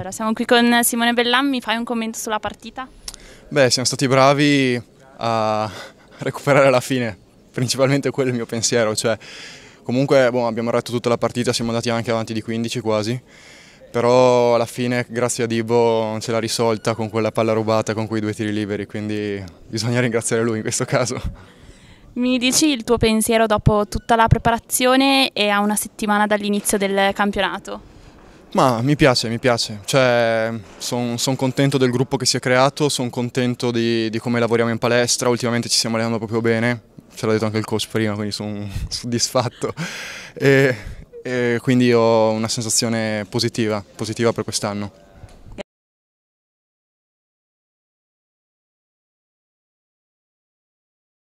Allora, siamo qui con Simone Bellam, mi fai un commento sulla partita? Beh, siamo stati bravi a recuperare la fine, principalmente quello è il mio pensiero, cioè, comunque boh, abbiamo retto tutta la partita, siamo andati anche avanti di 15 quasi, però alla fine grazie a Dibo ce l'ha risolta con quella palla rubata, con quei due tiri liberi, quindi bisogna ringraziare lui in questo caso. Mi dici il tuo pensiero dopo tutta la preparazione e a una settimana dall'inizio del campionato? Ma mi piace, mi piace, cioè, sono son contento del gruppo che si è creato, sono contento di, di, come lavoriamo in palestra, ultimamente ci stiamo allenando proprio bene, ce l'ha detto anche il coach prima, quindi sono soddisfatto e, e quindi ho una sensazione positiva, positiva per quest'anno.